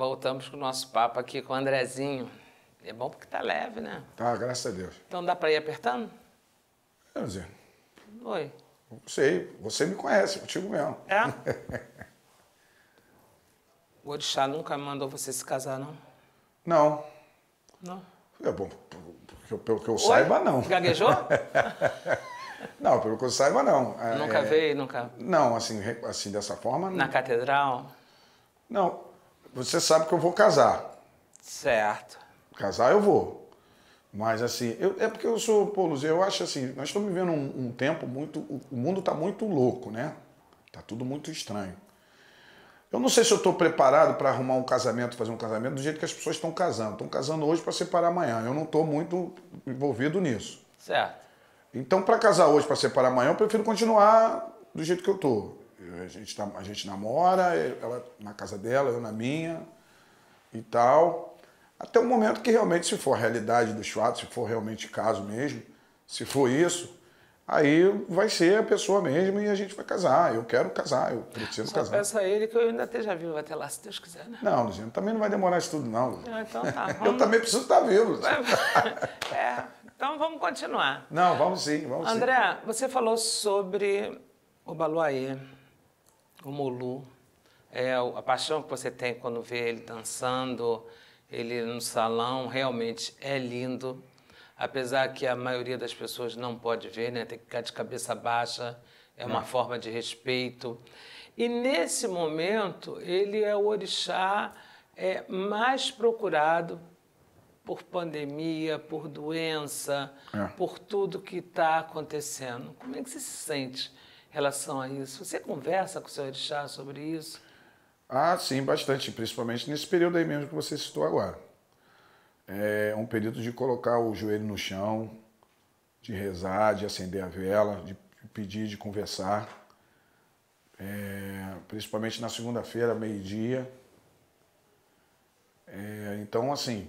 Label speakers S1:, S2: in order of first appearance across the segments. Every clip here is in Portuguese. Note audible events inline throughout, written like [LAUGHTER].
S1: Voltamos com o nosso papo aqui com o Andrezinho. É bom porque tá leve, né?
S2: Tá, graças a Deus.
S1: Então dá para ir apertando? Quer é, dizer. Oi.
S2: Não sei, você me conhece, contigo mesmo. É?
S1: [LAUGHS] o Orixá nunca mandou você se casar, não?
S2: Não. Não? É bom, pelo, pelo que eu Oi? saiba, não. Gaguejou? [LAUGHS] não, pelo que eu saiba, não. É, nunca é, veio,
S1: nunca? Não,
S2: assim, assim, dessa forma... Não. Na
S1: catedral?
S2: Não, você sabe que eu vou casar.
S1: Certo.
S2: Casar eu vou. Mas assim, eu, é porque eu sou, pô, Luzia, eu acho assim, nós estamos vivendo um, um tempo muito. O mundo está muito louco, né? Tá tudo muito estranho. Eu não sei se eu estou preparado para arrumar um casamento, fazer um casamento do jeito que as pessoas estão casando. Estão casando hoje para separar amanhã. Eu não estou muito envolvido nisso. Certo. Então, para casar hoje para separar amanhã, eu prefiro continuar do jeito que eu estou a, gente, a gente namora, ela na casa dela, eu na minha e tal. Até o momento que realmente, se for a realidade dos fatos, se for realmente caso mesmo, se for isso, aí vai ser a pessoa mesmo e a gente vai casar. Eu quero casar, eu preciso Só casar.
S1: Peço a ele que eu ainda esteja vivo até lá, se Deus quiser. Né? Não,
S2: Luciano, também não vai demorar isso tudo, não. Ah, então tá. [LAUGHS] Vamos... Eu também preciso estar tá vivo. [LAUGHS]
S1: É, então vamos continuar.
S2: Não, vamos sim, vamos André,
S1: sim. você falou sobre o Baluaê o Mulu, é a paixão que você tem quando vê ele dançando, ele no salão, realmente é lindo. Apesar que a maioria das pessoas não pode ver, né? tem que ficar de cabeça baixa, é uma é. forma de respeito. E nesse momento, ele é o orixá é, mais procurado por pandemia, por doença, é. por tudo que está acontecendo. Como é que você se sente relação a isso? Você conversa com o seu orixá sobre isso?
S2: Ah, sim, bastante, principalmente nesse período aí mesmo que você citou agora. É um período de colocar o joelho no chão, de rezar, de acender a vela, de pedir, de conversar. É, principalmente na segunda-feira, meio-dia. É, então, assim,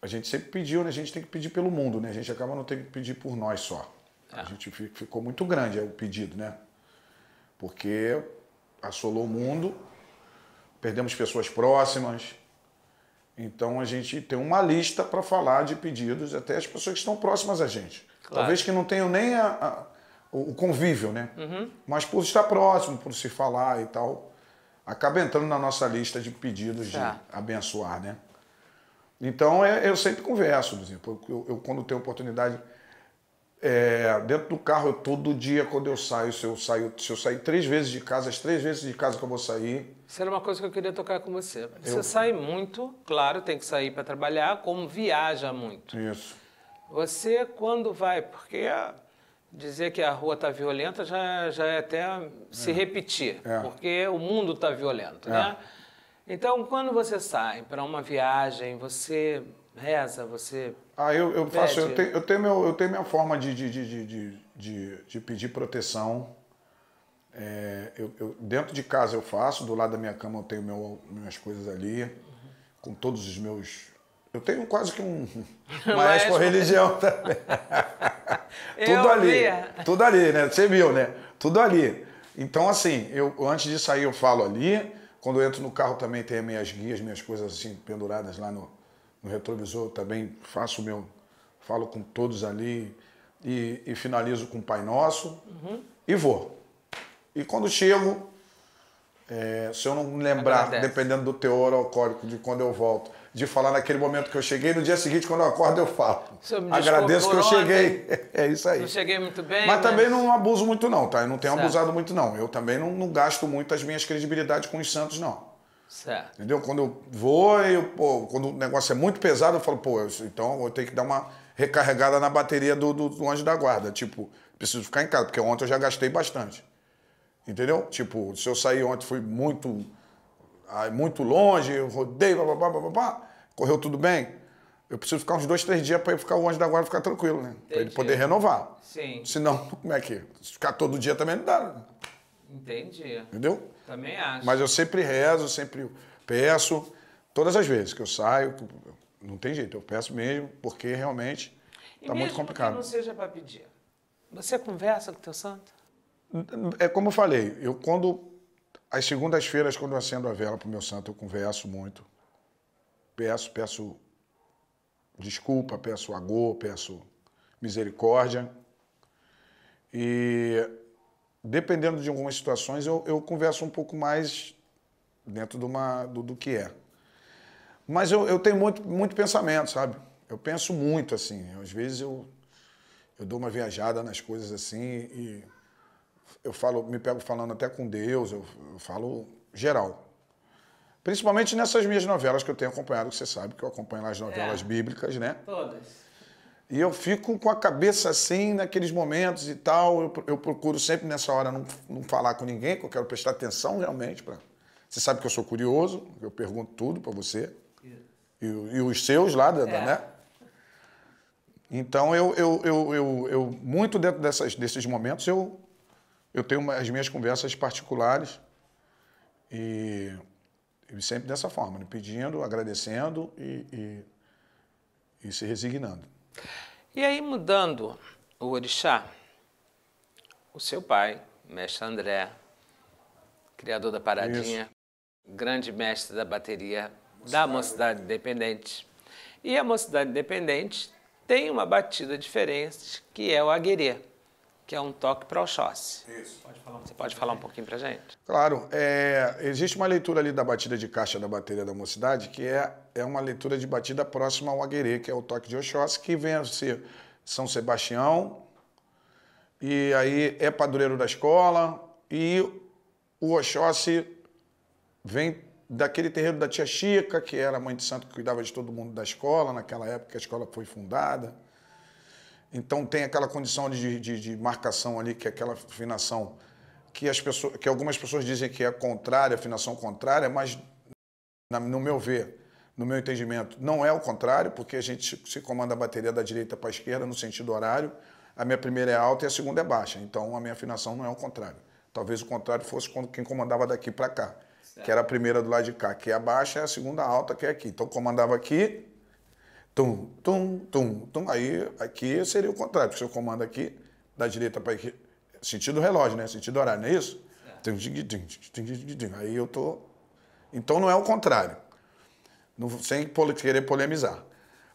S2: a gente sempre pediu, né? A gente tem que pedir pelo mundo, né? A gente acaba não tendo que pedir por nós só. É. A gente ficou muito grande é, o pedido, né? Porque assolou o mundo, perdemos pessoas próximas. Então a gente tem uma lista para falar de pedidos, até as pessoas que estão próximas a gente. Claro. Talvez que não tenham nem a, a, o convívio, né? Uhum. Mas por estar próximo, por se falar e tal, acaba entrando na nossa lista de pedidos tá. de abençoar, né? Então é, eu sempre converso, por exemplo, eu, eu quando tenho oportunidade é, dentro do carro, eu, todo dia quando eu saio, se eu saio, se eu sair três vezes de casa, as três vezes de casa que eu vou sair.
S1: Isso era uma coisa que eu queria tocar com você. Você eu... sai muito, claro, tem que sair para trabalhar, como viaja muito. Isso. Você quando vai, porque dizer que a rua está violenta já, já é até se é. repetir, é. porque o mundo está violento, é. né? Então, quando você sai para uma viagem, você reza, você.
S2: Ah, eu, eu faço. Eu tenho, eu, tenho meu, eu tenho minha forma de, de, de, de, de, de pedir proteção. É, eu, eu, dentro de casa eu faço, do lado da minha cama eu tenho meu, minhas coisas ali, uhum. com todos os meus. Eu tenho quase que um [LAUGHS] maestro com religião [LAUGHS] também. tudo ali. Via. Tudo ali, né? Você viu, né? Tudo ali. Então, assim, eu antes de sair eu falo ali. Quando eu entro no carro também tem minhas guias, minhas coisas assim penduradas lá no, no retrovisor também faço meu, falo com todos ali e, e finalizo com o Pai Nosso uhum. e vou. E quando chego, é, se eu não lembrar, Agradece. dependendo do teor alcoólico de quando eu volto, de falar naquele momento que eu cheguei, no dia seguinte, quando eu acordo, eu falo. [LAUGHS] Agradeço que eu cheguei. [LAUGHS] É isso aí. Não cheguei
S1: muito bem. Mas, mas, também não
S2: abuso muito, não, tá? Eu não tenho certo. abusado muito, não. Eu também não, não gasto muito as minhas credibilidades com os santos, não. Certo. Entendeu? Quando eu vou, eu, pô, quando o negócio é muito pesado, eu falo, pô, eu, então eu tenho que dar uma recarregada na bateria do, do, do anjo da guarda. Tipo, preciso ficar em casa, porque ontem eu já gastei bastante. Entendeu? Tipo, se eu sair ontem fui muito muito longe, eu rodei, babá, babá, correu tudo bem. Eu preciso ficar uns dois, três dias para ficar o anjo da guarda ficar tranquilo, né? Para ele poder renovar. Sim. Senão, [LAUGHS] como é que? Se ficar todo dia também não dá. Né?
S1: Entendi. Entendeu? Também acho. Mas
S2: eu sempre rezo, sempre peço, todas as vezes que eu saio, não tem jeito, eu peço mesmo, porque realmente está muito complicado. Que não
S1: seja para pedir. Você conversa com teu santo?
S2: É como eu falei, eu quando as segundas-feiras quando eu acendo a vela para o meu santo, eu converso muito. Peço, peço desculpa, peço agô, peço misericórdia. E dependendo de algumas situações, eu, eu converso um pouco mais dentro de uma, do, do que é. Mas eu, eu tenho muito, muito pensamento, sabe? Eu penso muito, assim. Às vezes eu, eu dou uma viajada nas coisas assim e eu falo, me pego falando até com Deus, eu, eu falo geral. Principalmente nessas minhas novelas que eu tenho acompanhado, que você sabe que eu acompanho as é. novelas é. bíblicas, né? Todas. E eu fico com a cabeça assim naqueles momentos e tal. Eu, eu procuro sempre nessa hora não, não falar com ninguém, que eu quero prestar atenção realmente. Pra... Você sabe que eu sou curioso, eu pergunto tudo para você. E, e, os seus lá, né? é. né? Então, eu, eu, eu, eu, eu muito dentro dessas, desses momentos, eu, eu tenho as minhas conversas particulares. E, e sempre dessa forma, né? pedindo, agradecendo e, e, e se resignando.
S1: E aí, mudando o orixá, o seu pai, mestre André, criador da Paradinha, Isso. grande mestre da bateria Mocidade. da Mocidade Independente. E a Mocidade Independente tem uma batida diferente, que é o aguerê que é um toque para Oxóssi. Isso. Pode falar um Você pode falar um pouquinho para gente?
S2: Claro. É, existe uma leitura ali da batida de caixa da bateria da mocidade, que é, é uma leitura de batida próxima ao aguerê, que é o toque de Oxóssi, que vem a ser São Sebastião, e aí é padroeiro da escola, e o Oxóssi vem daquele terreiro da tia Chica, que era a mãe de santo que cuidava de todo mundo da escola, naquela época que a escola foi fundada. Então tem aquela condição de, de, de marcação ali, que é aquela afinação que, as pessoas, que algumas pessoas dizem que é contrária, afinação contrária, mas na, no meu ver, no meu entendimento, não é o contrário, porque a gente se comanda a bateria da direita para a esquerda no sentido horário. A minha primeira é alta e a segunda é baixa. Então a minha afinação não é o contrário. Talvez o contrário fosse quando quem comandava daqui para cá, certo. que era a primeira do lado de cá, que é a baixa, e é a segunda alta, que é aqui. Então comandava aqui, Tum, tum, tum, tum. Aí aqui seria o contrário, porque se eu comando aqui, da direita para aqui, sentido relógio, né? Sentido horário, não é isso? É. Aí eu tô. Então não é o contrário. Não, sem querer polemizar.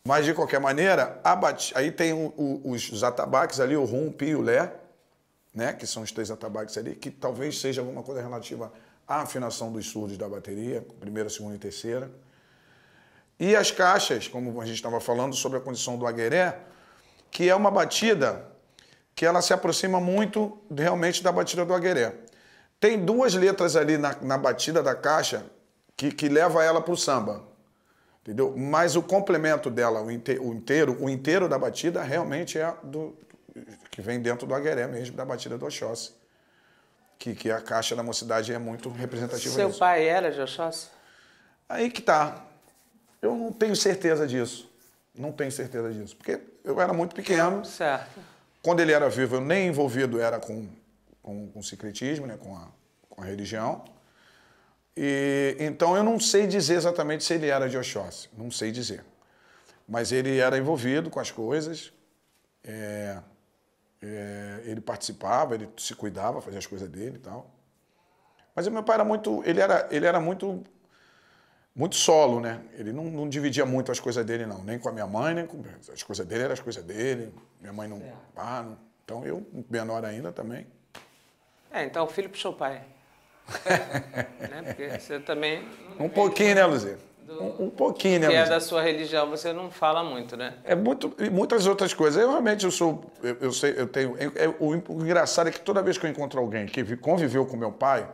S2: Mas, de qualquer maneira, bat... aí tem o, o, os, atabaques ali, o rum, o pi o lé, né? que são os três atabaques ali, que talvez seja alguma coisa relativa à afinação dos surdos da bateria, primeira, segunda e terceira. E as caixas, como a gente estava falando sobre a condição do agueré, que é uma batida que ela se aproxima muito realmente da batida do agueré. Tem duas letras ali na, na batida da caixa que, que leva ela para o samba, entendeu? Mas o complemento dela, o, inte, o inteiro, o inteiro da batida realmente é do que vem dentro do agueré mesmo, da batida do Oxóssi, que, que a caixa da mocidade é muito representativa Seu disso.
S1: pai era de Oxóssi?
S2: Aí que tá. Eu não tenho certeza disso. Não tenho certeza disso. Porque eu era muito pequeno. Certo. Quando ele era vivo, eu nem envolvido era com, com, com o secretismo, né? com, a, com a religião. E, então eu não sei dizer exatamente se ele era de Oxóssi, não sei dizer. Mas ele era envolvido com as coisas, é, é, ele participava, ele se cuidava, fazia as coisas dele e tal. Mas o meu pai era muito, ele era, ele era muito muito solo, né? Ele não, não, dividia muito as coisas dele, não. Nem com a minha mãe, nem com... As coisas dele eram as coisas dele. Minha mãe não... É. Ah, não... Então eu, menor ainda também.
S1: É, então o filho puxou o pai. [LAUGHS] né? Porque você também...
S2: Um pouquinho, né, Luzia? Do, um, um, pouquinho, né? Que é da
S1: sua religião, você não fala muito, né?
S2: É muito, e muitas outras coisas. Eu realmente eu sou, eu, eu sei, eu tenho. é o, engraçado é que toda vez que eu encontro alguém que conviveu com meu pai,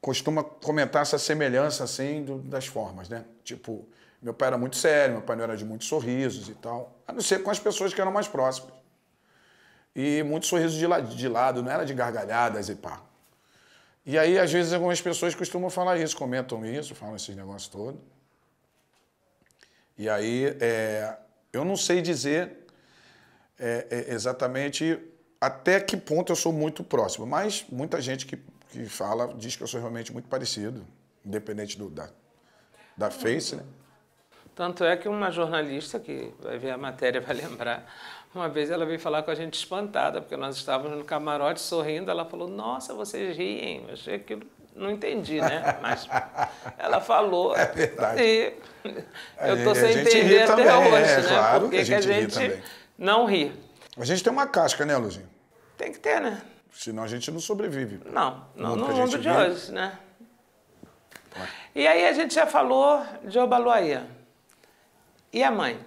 S2: costuma comentar essa semelhança assim do, das formas, né? Tipo, meu pai era muito sério, meu pai não era de muitos sorrisos e tal, a não ser com as pessoas que eram mais próximas. E muitos sorrisos de, la de lado, não era de gargalhadas e pá. E aí, às vezes, algumas pessoas costumam falar isso, comentam isso, falam esses negócios todos. E aí, é, eu não sei dizer é, é, exatamente até que ponto eu sou muito próximo, mas muita gente que que fala, diz que eu sou realmente muito parecido, independente do, da, da face, né?
S1: Tanto é que uma jornalista, que vai ver a matéria [LAUGHS] vai lembrar, uma vez ela veio falar com a gente espantada, porque nós estávamos no camarote sorrindo, ela falou, nossa, vocês riem, é eu achei aquilo não entendi, né? [LAUGHS] Mas ela falou. É verdade. E [LAUGHS] eu estou é, sem entender até também, hoje, é, né? Claro Porque que a gente, que a gente ri não ri.
S2: A gente tem uma casca, né, Luzinho? Tem que ter, né? Senão a gente não sobrevive. Não, não no mundo de vive. hoje,
S1: né? E aí a gente já falou de Obaloaia. E a mãe?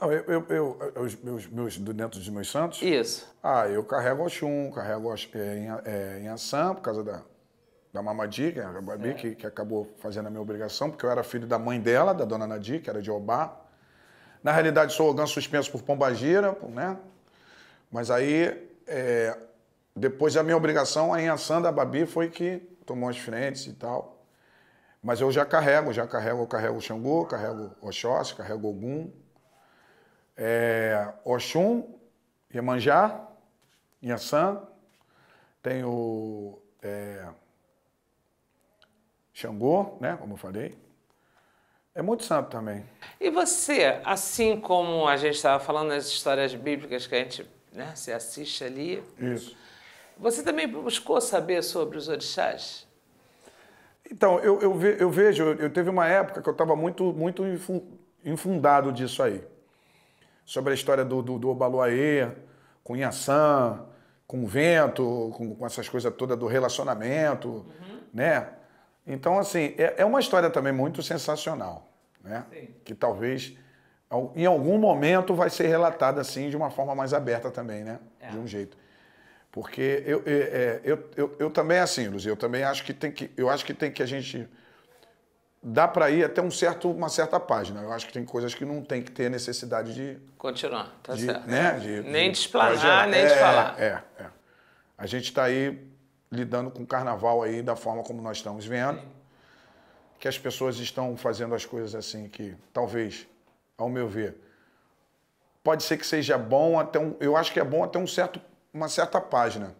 S2: Eu, eu, eu, eu, os meus, meus, dentro dos meus santos? Isso. Ah, eu carrego Oxum, carrego é, em, é, em ação por causa da, da Mamadi, que, é. que, que, acabou fazendo a minha obrigação, porque eu era filho da mãe dela, da dona Nadia que era de Obá. Na realidade, sou Ogã suspenso por Pombagira, né? Mas aí é, depois a minha obrigação, a reação da Babi foi que tomou as frentes e tal. Mas eu já carrego, já carrego, eu carrego Xangô, carrego Oxóssi, carrego Ogum, é, Oxum, Iemanjá, Inhaçã, tenho é, Xangô, né, como eu falei. É muito santo também.
S1: E você, assim como a gente estava falando nas histórias bíblicas que a gente né? Você assiste ali. Isso. Você também buscou saber sobre os orixás?
S2: Então, eu, eu, ve, eu vejo, eu teve uma época que eu estava muito, muito infundado disso aí. Sobre a história do, do, do Obaluaê, com Inhaçã, com o vento, com, com essas coisas todas do relacionamento, uhum. né? Então, assim, é, é uma história também muito sensacional, né? Sim. Que talvez em algum momento vai ser relatado assim de uma forma mais aberta também, né? É. De um jeito. Porque eu, eu, é, é, eu, eu, eu também, assim, Luzia, eu também acho que tem que. Eu acho que tem que a gente. Dá para ir até um certo, uma certa página. Eu acho que tem coisas que não tem que ter necessidade de. Continuar, tá de, certo. Né? De, nem de explanar, nem é, de falar. É, é. A gente está aí lidando com o carnaval aí da forma como nós estamos vendo. Sim. Que as pessoas estão fazendo as coisas assim que talvez ao meu ver. Pode ser que seja bom até um, eu acho que é bom até um certo, uma certa página.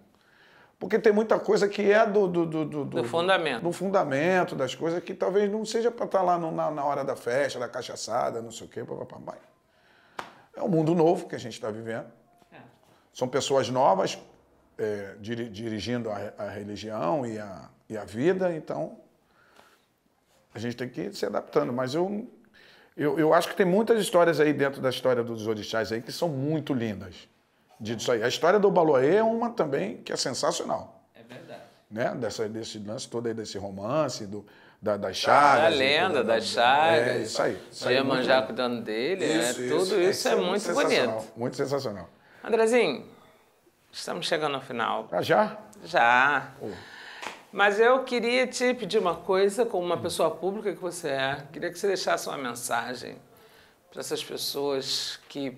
S2: Porque tem muita coisa que é do. Do, do, do, do fundamento. Do, do fundamento das coisas que talvez não seja para estar tá lá no, na, na, hora da festa, da cachaçada, não sei o quê, papapá. é um mundo novo que a gente está vivendo. É. São pessoas novas é, dir, dirigindo a, a, religião e a, e a vida, então a gente tem que ir se adaptando. Mas eu eu, eu acho que tem muitas histórias aí dentro da história dos orixás aí que são muito lindas. Disso aí. A história do Baloê é uma também que é sensacional. É verdade. Né? Dessa, desse lance todo aí, desse romance, do, da, das ah, chagas. a lenda, das chagas. É, isso aí. Isso aí é manjar cuidando dele. É isso, é, tudo isso, isso é, é, muito, bonito. Muito sensacional.
S1: Andrezinho, estamos chegando ao final. Ah, já? Já. Oh. Mas eu queria te pedir uma coisa, como uma pessoa pública que você é, queria que você deixasse uma mensagem para essas pessoas que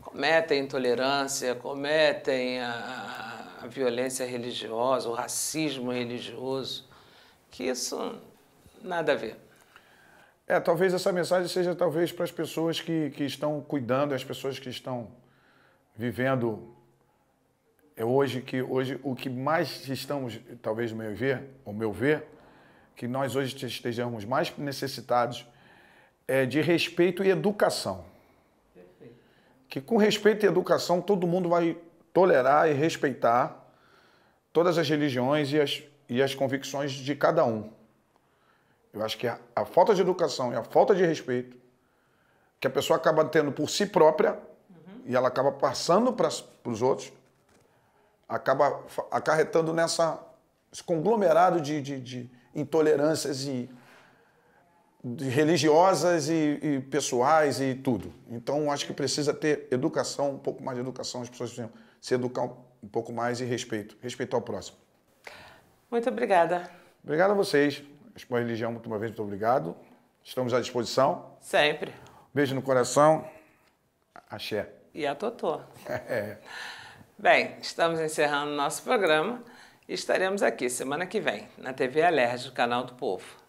S1: cometem intolerância, cometem a, a violência religiosa, o racismo religioso, que isso nada a ver.
S2: É, talvez essa mensagem seja talvez para as pessoas que, que estão cuidando, as pessoas que estão vivendo é hoje que hoje o que mais estamos, talvez no meu ver, o meu ver, que nós hoje estejamos mais necessitados é de respeito e educação. Perfeito. Que com respeito e educação todo mundo vai tolerar e respeitar todas as religiões e as, e as convicções de cada um. Eu acho que a, a falta de educação e a falta de respeito que a pessoa acaba tendo por si própria uhum. e ela acaba passando para os outros acaba acarretando nessa esse conglomerado de, de, de intolerâncias e de religiosas e, e, pessoais e tudo. Então, acho que precisa ter educação, um pouco mais de educação, as pessoas precisam se educar um pouco mais e respeito, respeitar o próximo.
S1: Muito obrigada.
S2: Obrigado a vocês. Expo Religião, muito uma vez, muito obrigado. Estamos à disposição. Sempre. Beijo no coração. Axé.
S1: E a totó é. [LAUGHS] Bem, estamos encerrando nosso programa e estaremos aqui semana que vem na TV Alerj, canal do Povo.